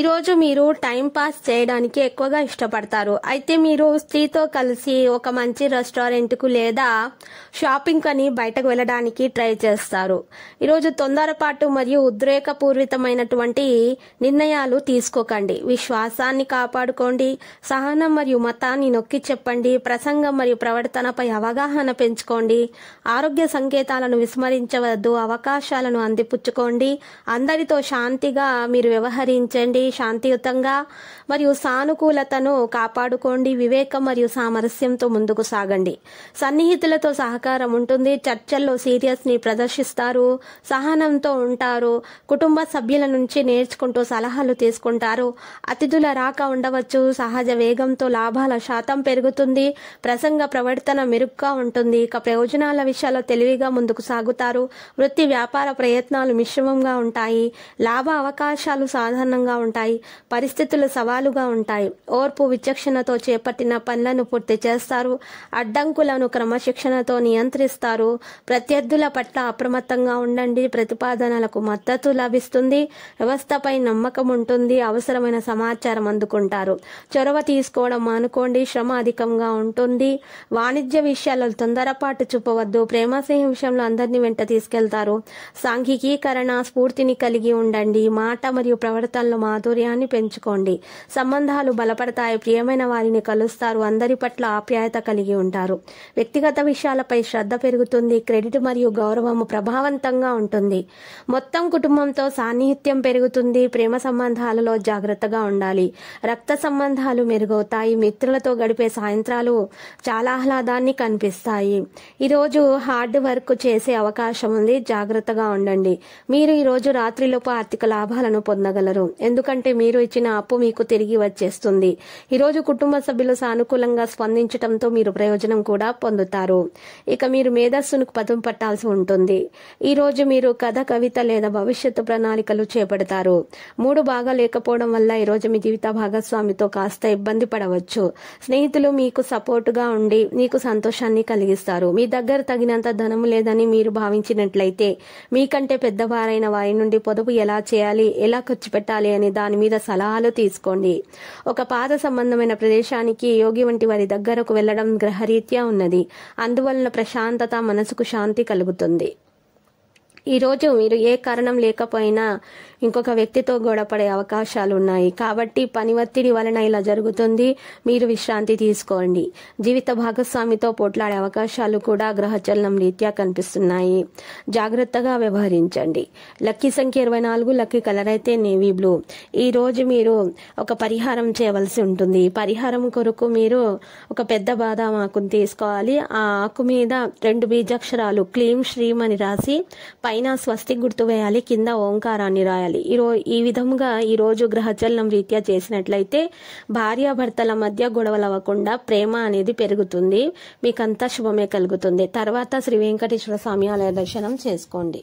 ఈరోజు మీరు time pass చేయడానికి ఎక్కువగా ఇష్టపడతారు అయితే మీరు స్త్రీతో కలిసి ఒక మంచి రెస్టారెంట్కు లేదా షాపింగ్ అని బయటకు వెళ్ళడానికి ట్రై చేస్తారు ఈరోజు తొందరపాటు మరియు ఉద్రేకపూరితమైనటువంటి నిర్ణయాలు తీసుకోకండి విశ్వాసాన్ని కాపాడుకోండి సహనం మరియు మతాన్ని నొక్కి చెప్పండి ప్రసంగం మరియు ప్రవర్తనపై అవగాహన పెంచుకోండి ఆరోగ్య సంకేతాలను విస్మరించవద్దు అవకాశాలను అందిపుచ్చుకోండి అందరితో శాంతిగా మీరు వ్యవహరించండి ఉండండి శాంతియుతంగా మరియు సానుకూలతను కాపాడుకోండి వివేకం మరియు సామరస్యంతో ముందుకు సాగండి సన్నిహితులతో సహకారం ఉంటుంది చర్చల్లో ని ప్రదర్శిస్తారు సహనంతో ఉంటారు కుటుంబ సభ్యుల నుంచి నేర్చుకుంటూ సలహాలు తీసుకుంటారు అతిథుల రాక ఉండవచ్చు సహజ వేగంతో లాభాల శాతం పెరుగుతుంది ప్రసంగ ప్రవర్తన మెరుగ్గా ఉంటుంది ఇక ప్రయోజనాల విషయాల్లో తెలివిగా ముందుకు సాగుతారు వృత్తి వ్యాపార ప్రయత్నాలు మిశ్రమంగా ఉంటాయి లాభ అవకాశాలు సాధారణంగా ఉంటాయి ఉంటాయి పరిస్థితులు సవాలుగా ఉంటాయి ఓర్పు విచక్షణతో చేపట్టిన పనులను పూర్తి చేస్తారు అడ్డంకులను క్రమశిక్షణతో నియంత్రిస్తారు ప్రత్యర్థుల పట్ల అప్రమత్తంగా ఉండండి ప్రతిపాదనలకు మద్దతు లభిస్తుంది వ్యవస్థపై నమ్మకం ఉంటుంది అవసరమైన సమాచారం అందుకుంటారు చొరవ తీసుకోవడం మానుకోండి శ్రమ అధికంగా ఉంటుంది వాణిజ్య విషయాల్లో తొందరపాటు చూపవద్దు ప్రేమాస్నేహ విషయంలో అందరినీ వెంట తీసుకెళ్తారు సాంఘికీకరణ స్ఫూర్తిని కలిగి ఉండండి మాట మరియు ప్రవర్తనలో మాధుర్యాన్ని పెంచుకోండి సంబంధాలు బలపడతాయి ప్రియమైన వారిని కలుస్తారు అందరి పట్ల ఆప్యాయత కలిగి ఉంటారు వ్యక్తిగత విషయాలపై శ్రద్ధ పెరుగుతుంది క్రెడిట్ మరియు గౌరవము ప్రభావంతంగా ఉంటుంది మొత్తం కుటుంబంతో సాన్నిహిత్యం పెరుగుతుంది ప్రేమ సంబంధాలలో జాగ్రత్తగా ఉండాలి రక్త సంబంధాలు మెరుగవుతాయి మిత్రులతో గడిపే సాయంత్రాలు చాలా ఆహ్లాదాన్ని కనిపిస్తాయి ఈరోజు హార్డ్ వర్క్ చేసే అవకాశం ఉంది జాగ్రత్తగా ఉండండి మీరు ఈరోజు రాత్రిలోపు ఆర్థిక లాభాలను పొందగలరు ఎందుకు ఎందుకంటే మీరు ఇచ్చిన అప్పు మీకు తిరిగి వచ్చేస్తుంది ఈరోజు కుటుంబ సభ్యులు సానుకూలంగా స్పందించడంతో మీరు ప్రయోజనం కూడా పొందుతారు ఇక మీరు మేధస్సును పదం పట్టాల్సి ఉంటుంది ఈరోజు మీరు కథ కవిత లేదా భవిష్యత్తు ప్రణాళికలు చేపడతారు మూడు బాగా లేకపోవడం వల్ల ఈరోజు మీ జీవిత భాగస్వామితో కాస్త ఇబ్బంది పడవచ్చు స్నేహితులు మీకు సపోర్టుగా ఉండి మీకు సంతోషాన్ని కలిగిస్తారు మీ దగ్గర తగినంత ధనం లేదని మీరు భావించినట్లయితే మీకంటే పెద్దవారైన వారి నుండి పొదుపు ఎలా చేయాలి ఎలా ఖర్చు పెట్టాలి అనే దాని మీద సలహాలు తీసుకోండి ఒక పాద సంబంధమైన ప్రదేశానికి యోగి వంటి వారి దగ్గరకు వెళ్లడం గ్రహరీత్యా ఉన్నది అందువలన ప్రశాంతత మనసుకు శాంతి కలుగుతుంది ఈరోజు మీరు ఏ కారణం లేకపోయినా ఇంకొక వ్యక్తితో గొడవపడే అవకాశాలు ఉన్నాయి కాబట్టి పని ఒత్తిడి వలన ఇలా జరుగుతుంది మీరు విశ్రాంతి తీసుకోండి జీవిత భాగస్వామితో పోట్లాడే అవకాశాలు కూడా గ్రహచలనం రీత్యా కనిపిస్తున్నాయి జాగ్రత్తగా వ్యవహరించండి లక్కీ సంఖ్య ఇరవై నాలుగు లక్కీ కలర్ అయితే నేవీ బ్లూ ఈరోజు మీరు ఒక పరిహారం చేయవలసి ఉంటుంది పరిహారం కొరకు మీరు ఒక పెద్ద బాదం ఆకును తీసుకోవాలి ఆ ఆకు మీద రెండు బీజాక్షరాలు క్లీం శ్రీమ్ అని రాసి పై పైన స్వస్తి గుర్తు వేయాలి కింద ఓంకారాన్ని రాయాలి ఈరో ఈ విధముగా ఈరోజు గ్రహచలనం రీత్యా చేసినట్లయితే భార్యాభర్తల మధ్య గొడవలు అవ్వకుండా ప్రేమ అనేది పెరుగుతుంది మీకంతా శుభమే కలుగుతుంది తర్వాత శ్రీ వెంకటేశ్వర స్వామి ఆలయ దర్శనం చేసుకోండి